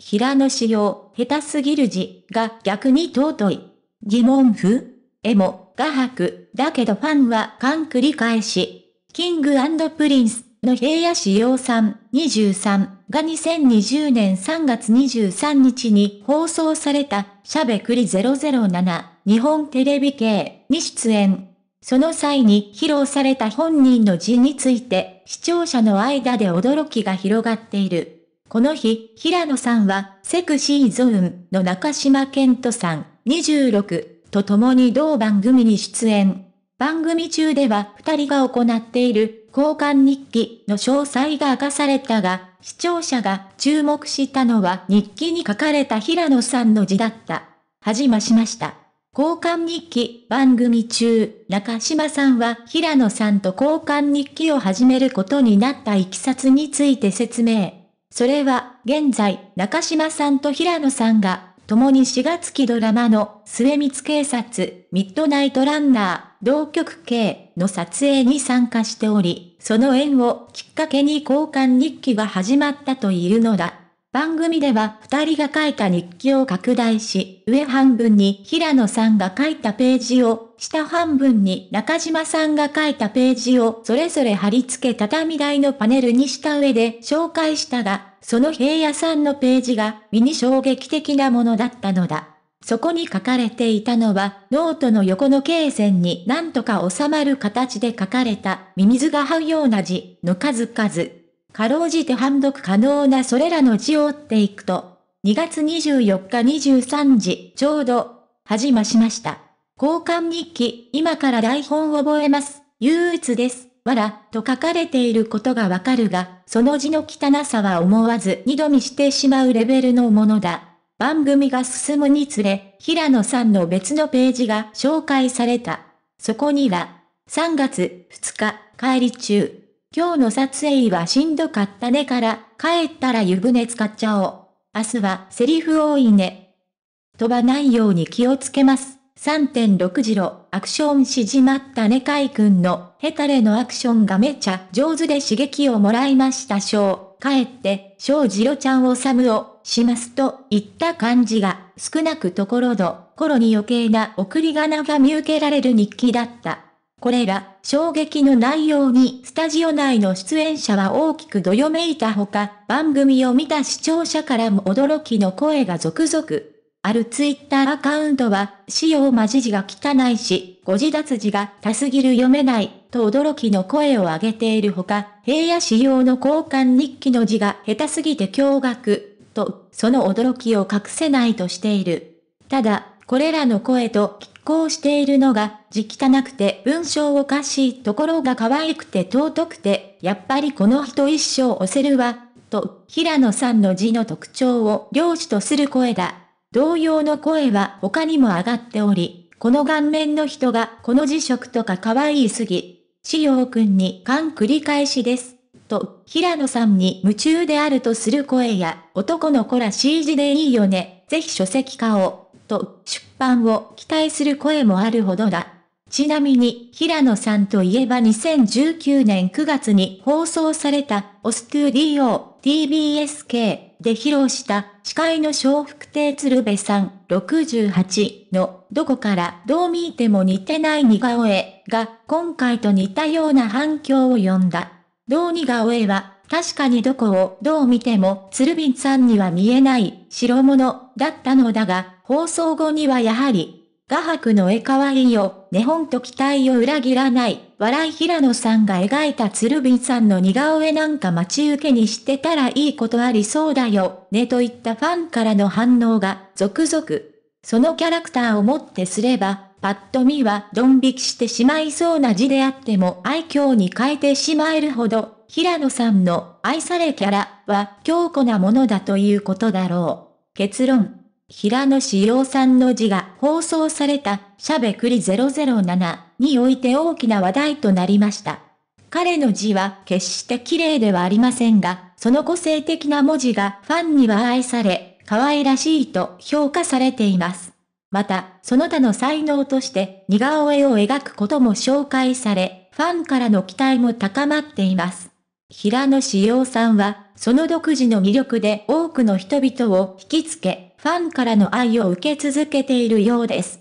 平野仕様、下手すぎる字が逆に尊い。疑問符絵も、画伯、だけどファンは勘繰り返し。キングプリンスの平野仕様さん23が2020年3月23日に放送されたしゃべくり007日本テレビ系に出演。その際に披露された本人の字について視聴者の間で驚きが広がっている。この日、平野さんは、セクシーゾーンの中島健人さん、26、と共に同番組に出演。番組中では二人が行っている交換日記の詳細が明かされたが、視聴者が注目したのは日記に書かれた平野さんの字だった。始ましました。交換日記番組中、中島さんは平野さんと交換日記を始めることになったいきさつについて説明。それは、現在、中島さんと平野さんが、共に4月期ドラマの、末光警察、ミッドナイトランナー、同局系の撮影に参加しており、その縁をきっかけに交換日記が始まったというのだ。番組では2人が書いた日記を拡大し、上半分に平野さんが書いたページを、下半分に中島さんが書いたページをそれぞれ貼り付け畳台のパネルにした上で紹介したが、その平野さんのページが身に衝撃的なものだったのだ。そこに書かれていたのは、ノートの横の罫線に何とか収まる形で書かれた、ミミズが這うような字の数々。かろうじて判読可能なそれらの字を追っていくと、2月24日23時ちょうど、始ましました。交換日記、今から台本を覚えます。憂鬱です。わら、と書かれていることがわかるが、その字の汚さは思わず二度見してしまうレベルのものだ。番組が進むにつれ、平野さんの別のページが紹介された。そこには、3月2日、帰り中、今日の撮影はしんどかったねから、帰ったら湯船使っちゃおう。明日はセリフ多いね。飛ばないように気をつけます。3.6 0ロ、アクション縮じまったねかいくんの、ヘタレのアクションがめちゃ上手で刺激をもらいましたしょう。帰って、小次郎ちゃんをサムを、しますと、言った感じが、少なくところど、頃に余計な送り仮名が見受けられる日記だった。これら、衝撃の内容にスタジオ内の出演者は大きくどよめいたほか、番組を見た視聴者からも驚きの声が続々。あるツイッターアカウントは、使用まじじが汚いし、誤字脱字が多すぎる読めない、と驚きの声を上げているほか、平野仕様の交換日記の字が下手すぎて驚愕、と、その驚きを隠せないとしている。ただ、これらの声と聞行しているのが、字汚くて文章おかしいところが可愛くて尊くて、やっぱりこの人一生押せるわ、と、平野さんの字の特徴を領主とする声だ。同様の声は他にも上がっており、この顔面の人がこの辞職とか可愛いすぎ。しようくんに勘繰り返しです。と、平野さんに夢中であるとする声や、男の子ら c 字でいいよね。ぜひ書籍化を。と出版を期待する声もあるほどだ。ちなみに、平野さんといえば2019年9月に放送された、オストゥーディオ TBSK で披露した、司会の小福亭鶴瓶さん68の、どこからどう見ても似てない似顔絵が、今回と似たような反響を呼んだ。どう似顔絵は、確かにどこをどう見ても、鶴瓶さんには見えない、白物、だったのだが、放送後にはやはり、画伯の絵変わりよ、日本と期待を裏切らない、笑い平野さんが描いた鶴瓶さんの似顔絵なんか待ち受けにしてたらいいことありそうだよ、ねといったファンからの反応が、続々。そのキャラクターをもってすれば、パッと見はドン引きしてしまいそうな字であっても愛嬌に変えてしまえるほど平野さんの愛されキャラは強固なものだということだろう。結論。平野志陽さんの字が放送された、しゃべくり007において大きな話題となりました。彼の字は決して綺麗ではありませんが、その個性的な文字がファンには愛され、可愛らしいと評価されています。また、その他の才能として似顔絵を描くことも紹介され、ファンからの期待も高まっています。平野志耀さんは、その独自の魅力で多くの人々を引きつけ、ファンからの愛を受け続けているようです。